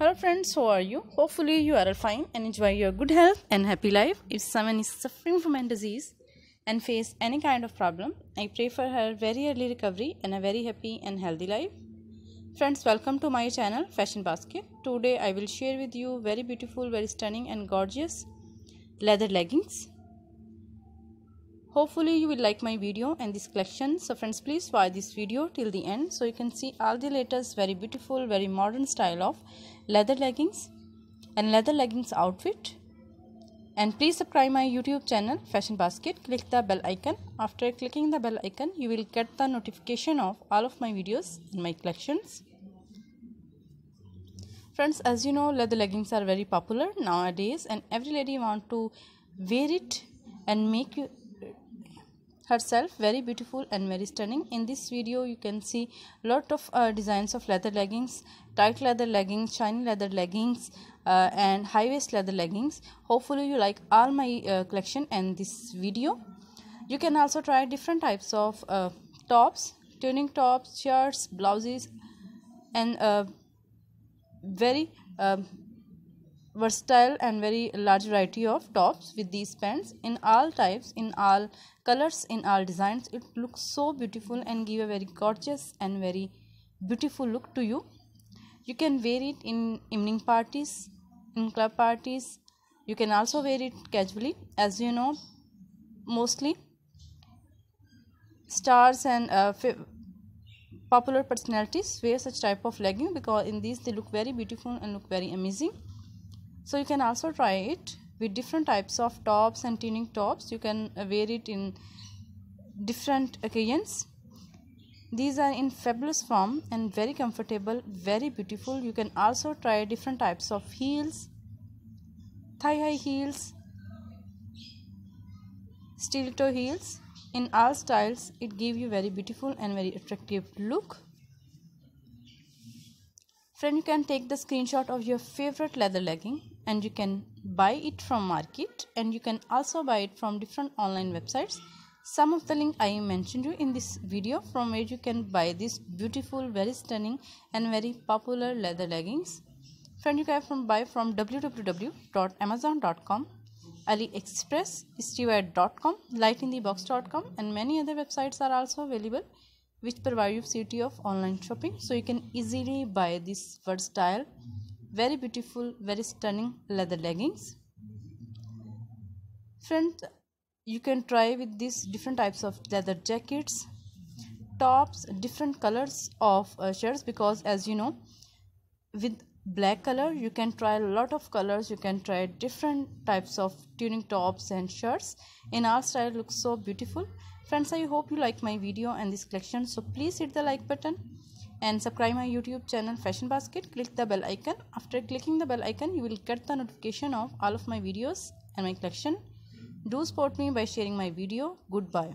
hello friends how are you hopefully you are fine and enjoy your good health and happy life if someone is suffering from a disease and face any kind of problem i pray for her very early recovery and a very happy and healthy life friends welcome to my channel fashion basket today i will share with you very beautiful very stunning and gorgeous leather leggings hopefully you will like my video and this collection so friends please watch this video till the end so you can see all the latest very beautiful very modern style of leather leggings and leather leggings outfit and please subscribe my youtube channel fashion basket click the bell icon after clicking the bell icon you will get the notification of all of my videos and my collections friends as you know leather leggings are very popular nowadays and every lady want to wear it and make you herself very beautiful and very stunning in this video you can see lot of uh, designs of leather leggings tight leather leggings shiny leather leggings uh, and high waist leather leggings hopefully you like all my uh, collection and this video you can also try different types of uh, tops tuning tops shirts blouses and uh, very um, versatile and very large variety of tops with these pants in all types in all colors in all designs it looks so beautiful and give a very gorgeous and very beautiful look to you you can wear it in evening parties in club parties you can also wear it casually as you know mostly stars and uh, popular personalities wear such type of legging because in these they look very beautiful and look very amazing so you can also try it with different types of tops and tinning tops you can wear it in different occasions these are in fabulous form and very comfortable very beautiful you can also try different types of heels thigh high heels steel toe heels in all styles it give you very beautiful and very attractive look friend you can take the screenshot of your favorite leather legging and you can buy it from market and you can also buy it from different online websites some of the link i mentioned you in this video from where you can buy this beautiful very stunning and very popular leather leggings friend you can from buy from www.amazon.com aliexpress stewart.com lightinthebox.com and many other websites are also available which provide you safety of online shopping so you can easily buy this versatile very beautiful very stunning leather leggings friends you can try with these different types of leather jackets tops different colors of uh, shirts because as you know with black color you can try a lot of colors you can try different types of tuning tops and shirts in our style looks so beautiful friends i hope you like my video and this collection so please hit the like button and subscribe my youtube channel fashion basket click the bell icon after clicking the bell icon you will get the notification of all of my videos and my collection do support me by sharing my video goodbye